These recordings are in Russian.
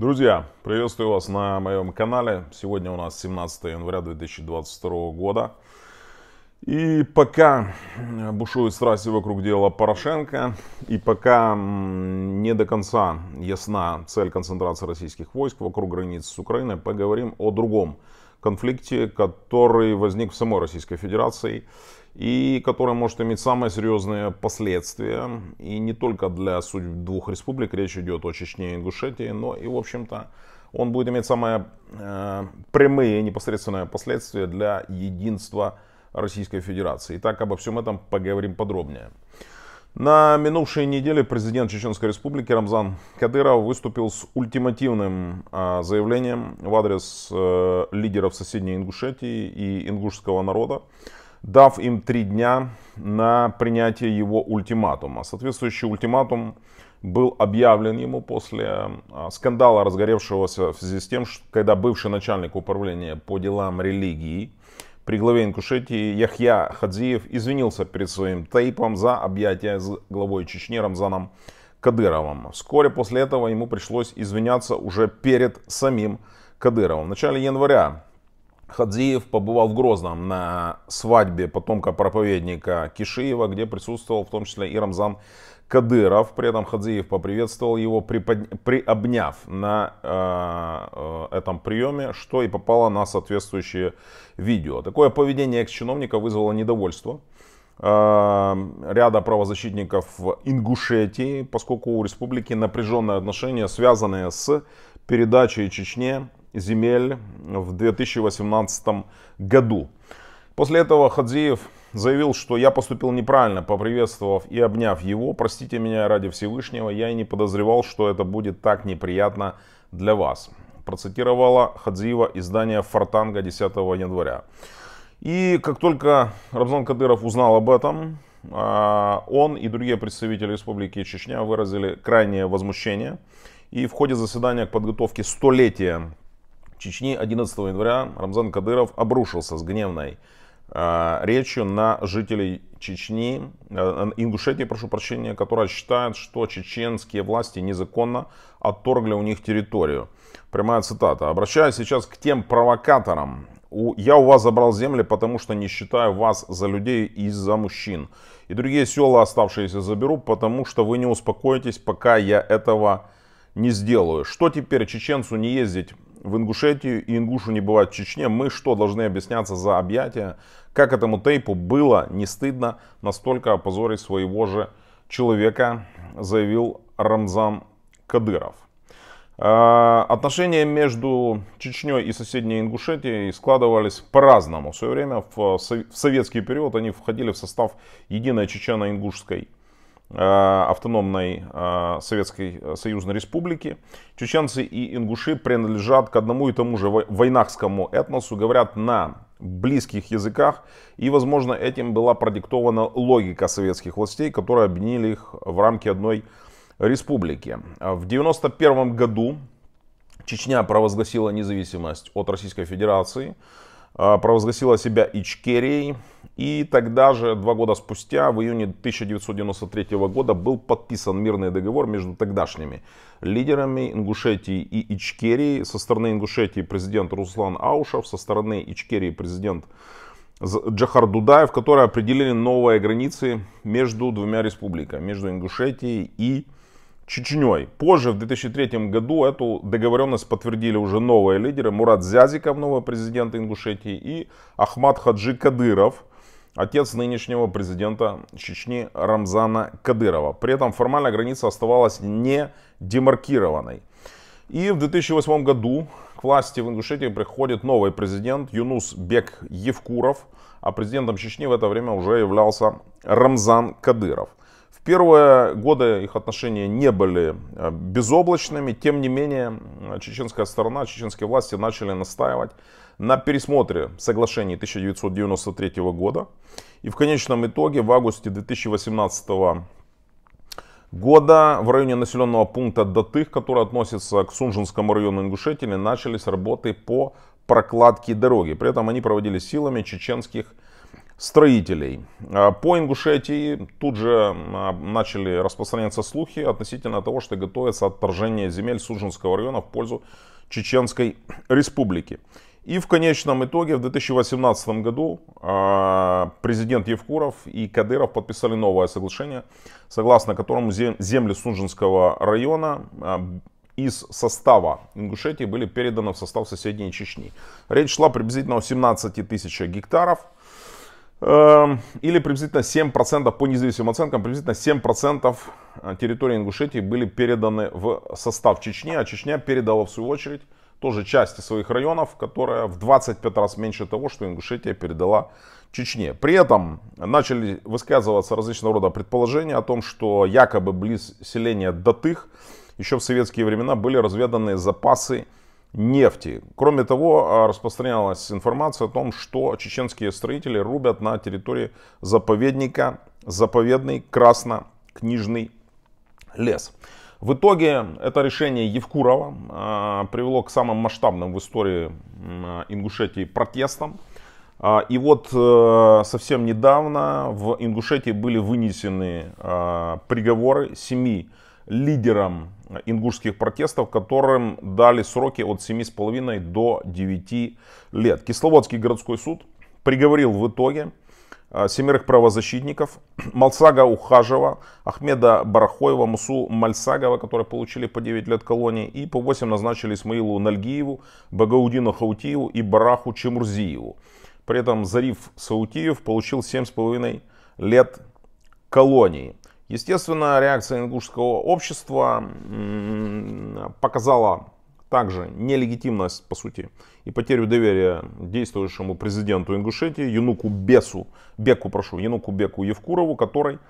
Друзья, приветствую вас на моем канале. Сегодня у нас 17 января 2022 года. И пока бушуют страсти вокруг дела Порошенко, и пока не до конца ясна цель концентрации российских войск вокруг границ с Украиной, поговорим о другом конфликте, который возник в самой Российской Федерации и который может иметь самые серьезные последствия. И не только для судеб двух республик, речь идет о Чечне и Ингушетии, но и, в общем-то, он будет иметь самые э, прямые и непосредственные последствия для единства Российской Федерации. Итак, обо всем этом поговорим подробнее. На минувшей неделе президент Чеченской Республики Рамзан Кадыров выступил с ультимативным а, заявлением в адрес э, лидеров соседней Ингушетии и ингушского народа, дав им три дня на принятие его ультиматума. Соответствующий ультиматум был объявлен ему после а, скандала, разгоревшегося в связи с тем, что когда бывший начальник управления по делам религии при главе Ингушетии Яхья Хадзиев извинился перед своим тейпом за объятия с главой Чечни Рамзаном Кадыровым. Вскоре после этого ему пришлось извиняться уже перед самим Кадыровым. В начале января Хадзиев побывал в Грозном на свадьбе потомка проповедника Кишиева, где присутствовал в том числе и Рамзан Кадыров. При этом Хадзиев поприветствовал его, припод... приобняв на э, э, этом приеме, что и попало на соответствующее видео. Такое поведение экс-чиновника вызвало недовольство э, ряда правозащитников в Ингушетии, поскольку у республики напряженные отношения, связанные с передачей Чечне земель в 2018 году. После этого Хадзиев заявил, что я поступил неправильно, поприветствовав и обняв его. Простите меня ради Всевышнего, я и не подозревал, что это будет так неприятно для вас. Процитировала Хадзиева издание «Фортанга» 10 января. И как только Рабзан Кадыров узнал об этом, а, он и другие представители Республики Чечня выразили крайнее возмущение. И в ходе заседания к подготовке столетия Чечни 11 января Рамзан Кадыров обрушился с гневной Э, речью на жителей Чечни, э, э, Ингушетии, прошу прощения, которая считает, что чеченские власти незаконно отторгли у них территорию. Прямая цитата. Обращаюсь сейчас к тем провокаторам. Я у вас забрал земли, потому что не считаю вас за людей и за мужчин. И другие села, оставшиеся, заберу, потому что вы не успокоитесь, пока я этого не сделаю. Что теперь чеченцу не ездить в Ингушетию и ингушу не бывает в Чечне, мы что, должны объясняться за объятия? Как этому тейпу было не стыдно настолько опозорить своего же человека, заявил Рамзан Кадыров. А, отношения между Чечней и соседней Ингушетией складывались по-разному. В свое время, в советский период, они входили в состав единой чечено-ингушской Э, автономной э, Советской э, Союзной Республики. Чеченцы и ингуши принадлежат к одному и тому же войнахскому этносу, говорят на близких языках, и, возможно, этим была продиктована логика советских властей, которые объединили их в рамки одной республики. В 1991 году Чечня провозгласила независимость от Российской Федерации, провозгласила себя Ичкерией, и тогда же, два года спустя, в июне 1993 года, был подписан мирный договор между тогдашними лидерами Ингушетии и Ичкерии. Со стороны Ингушетии президент Руслан Аушев, со стороны Ичкерии президент Джахар Дудаев, которые определили новые границы между двумя республиками, между Ингушетией и Чечней. Позже, в 2003 году, эту договоренность подтвердили уже новые лидеры. Мурат Зязиков, новый президент Ингушетии, и Ахмад Хаджи Кадыров – отец нынешнего президента Чечни Рамзана Кадырова. При этом формально граница оставалась не демаркированной. И в 2008 году к власти в Ингушетии приходит новый президент Юнус Бек Евкуров, а президентом Чечни в это время уже являлся Рамзан Кадыров первые годы их отношения не были э, безоблачными, тем не менее э, чеченская сторона, чеченские власти начали настаивать на пересмотре соглашений 1993 года. И в конечном итоге в августе 2018 года в районе населенного пункта Датых, который относится к Сунжинскому району Ингушетии, начались работы по прокладке дороги. При этом они проводились силами чеченских властей строителей. А по Ингушетии e тут же а, начали распространяться слухи относительно того, что готовится отторжение земель Суджинского района в пользу Чеченской республики. И в конечном итоге в 2018 году а, президент Евкуров и Кадыров подписали новое соглашение, согласно которому земли Сунжинского района из состава Ингушетии e были переданы в состав соседней Чечни. Речь шла приблизительно о 17 тысячах гектаров – Эм, или приблизительно 7% по независимым оценкам, приблизительно 7% э, территории Ингушетии были переданы в состав Чечни, а Чечня передала в свою очередь тоже части своих районов, которая в 25 раз меньше того, что Ингушетия передала Чечне. При этом начали высказываться различного рода предположения о том, что якобы близ селения Датых еще в советские времена были разведаны запасы нефти. Кроме того, а, распространялась информация о том, что чеченские строители рубят на территории заповедника заповедный красно-книжный лес. В итоге это решение Евкурова а, привело к самым масштабным в истории Ингушетии протестам. А, и вот э, совсем недавно в Ингушетии были вынесены приговоры семи лидерам ингушских протестов, которым дали сроки от 7,5 до 9 лет. Кисловодский городской суд приговорил в итоге а, семерых правозащитников, Малсага Ухажева, Ахмеда Барахоева, Мусу Мальсагова, которые получили по 9 лет колонии, и по 8 назначили Исмаилу Нальгиеву, Багаудину Хаутиеву и Бараху Чемурзиеву. При этом Зариф Саутиев получил 7,5 лет колонии. Естественно, реакция ингушского общества показала также нелегитимность, по сути, и потерю доверия действующему президенту Ингушетии, Юнуку Бесу, Беку, прошу, Юнуку Беку Евкурову, который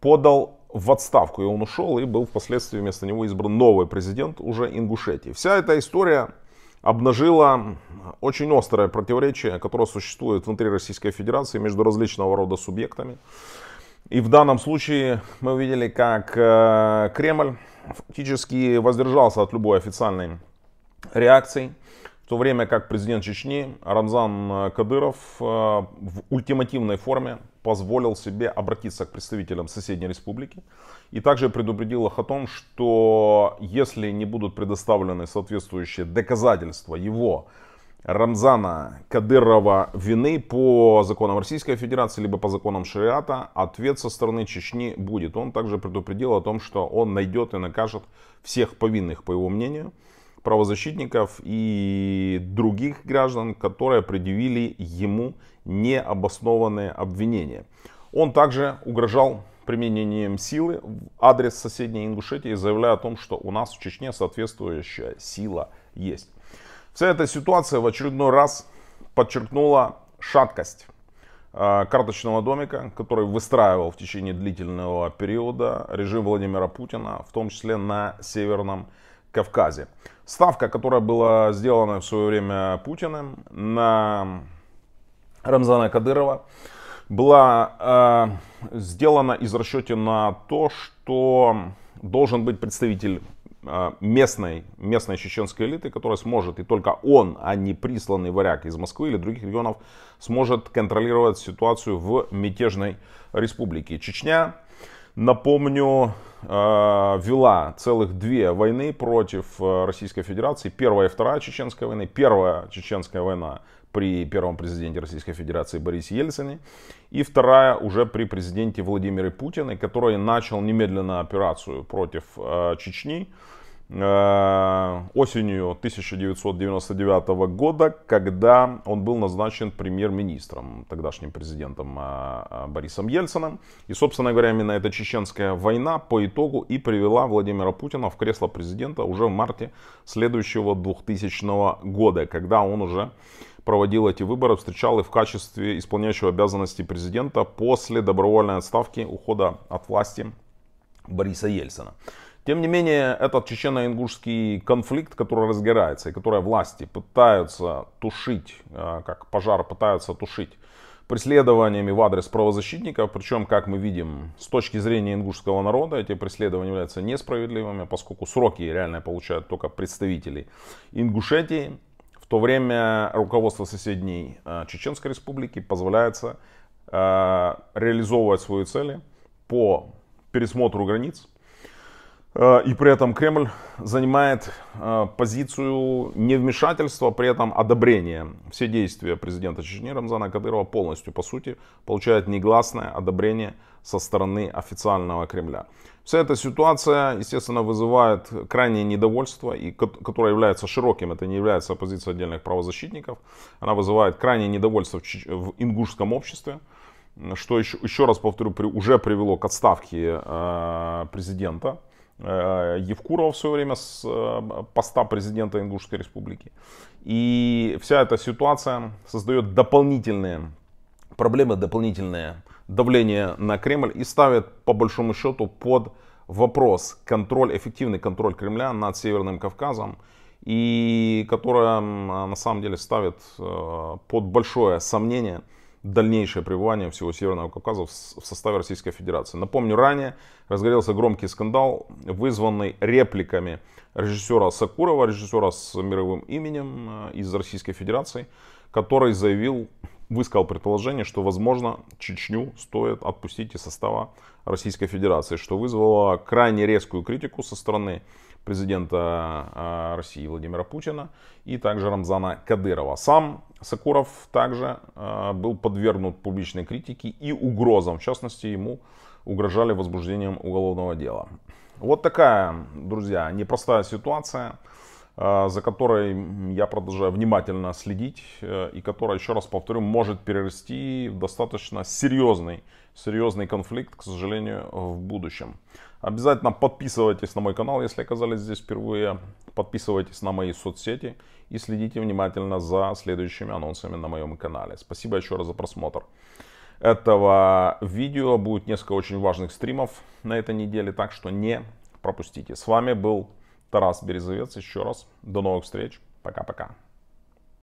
подал в отставку, и он ушел, и был впоследствии вместо него избран новый президент уже Ингушетии. Вся эта история обнажила очень острое противоречие, которое существует внутри Российской Федерации между различного рода субъектами. И в данном случае мы увидели, как э, Кремль фактически воздержался от любой официальной реакции, в то время как президент Чечни Рамзан э, Кадыров э, в ультимативной форме позволил себе обратиться к представителям соседней республики и также предупредил их о том, что если не будут предоставлены соответствующие доказательства его Рамзана Кадырова вины по законам Российской Федерации, либо по законам шариата, ответ со стороны Чечни будет. Он также предупредил о том, что он найдет и накажет всех повинных, по его мнению, правозащитников и других граждан, которые предъявили ему необоснованные обвинения. Он также угрожал применением силы в адрес соседней Ингушетии, заявляя о том, что у нас в Чечне соответствующая сила есть. Вся эта ситуация в очередной раз подчеркнула шаткость э, карточного домика, который выстраивал в течение длительного периода режим Владимира Путина, в том числе на Северном Кавказе. Ставка, которая была сделана в свое время Путиным на Рамзана Кадырова, была э, сделана из расчета на то, что должен быть представитель а, местной, местной чеченской элиты, которая сможет, и только он, а не присланный варяг из Москвы или других регионов, сможет контролировать ситуацию в мятежной республике. Чечня, напомню, а, вела целых две войны против а, Российской Федерации. Первая и вторая чеченская войны. Первая чеченская война при первом президенте Российской Федерации Борисе Ельцине, и вторая уже при президенте Владимире Путине, который начал немедленно операцию против э, Чечни, Э, осенью 1999 года, когда он был назначен премьер-министром, тогдашним президентом э, э, Борисом Ельциным. И, собственно говоря, именно эта чеченская война по итогу и привела Владимира Путина в кресло президента уже в марте следующего 2000 года, когда он уже проводил эти выборы, встречал и в качестве исполняющего обязанности президента после добровольной отставки ухода от власти Бориса Ельцина. Тем не менее, этот чечено-ингушский конфликт, который разгорается и который власти пытаются тушить, а, как пожар пытаются тушить преследованиями в адрес правозащитников, причем, как мы видим, с точки зрения ингушского народа, эти преследования являются несправедливыми, поскольку сроки реально получают только представители Ингушетии, в то время руководство соседней а, Чеченской республики позволяется а, реализовывать свои цели по пересмотру границ, Э, и при этом Кремль занимает э, позицию не невмешательства, при этом одобрения. Все действия президента Чечни Рамзана Кадырова полностью, по сути, получают негласное одобрение со стороны официального Кремля. Вся эта ситуация, естественно, вызывает крайнее недовольство, и, которое является широким, это не является позиция отдельных правозащитников. Она вызывает крайнее недовольство в, в ингушском обществе, что еще, еще раз повторю, при, уже привело к отставке э, президента Э, Евкурова в свое время с э, поста президента Ингушской республики. И вся эта ситуация создает дополнительные проблемы, дополнительное давление на Кремль и ставит по большому счету под вопрос контроль, эффективный контроль Кремля над Северным Кавказом и которая на самом деле ставит э, под большое сомнение дальнейшее пребывание всего Северного Кавказа в составе Российской Федерации. Напомню, ранее разгорелся громкий скандал, вызванный репликами режиссера Сакурова, режиссера с мировым именем э, из Российской Федерации, который заявил, высказал предположение, что, возможно, Чечню стоит отпустить из состава Российской Федерации, что вызвало крайне резкую критику со стороны президента э, России Владимира Путина и также Рамзана Кадырова. Сам Сакуров также э, был подвергнут публичной критике и угрозам. В частности, ему угрожали возбуждением уголовного дела. Вот такая, друзья, непростая ситуация, э, за которой я продолжаю внимательно следить э, и которая, еще раз повторю, может перерасти в достаточно серьезный серьезный конфликт, к сожалению, в будущем. Обязательно подписывайтесь на мой канал, если оказались здесь впервые. Подписывайтесь на мои соцсети и следите внимательно за следующими анонсами на моем канале. Спасибо еще раз за просмотр этого видео. Будет несколько очень важных стримов на этой неделе, так что не пропустите. С вами был Тарас Березовец еще раз. До новых встреч. Пока-пока.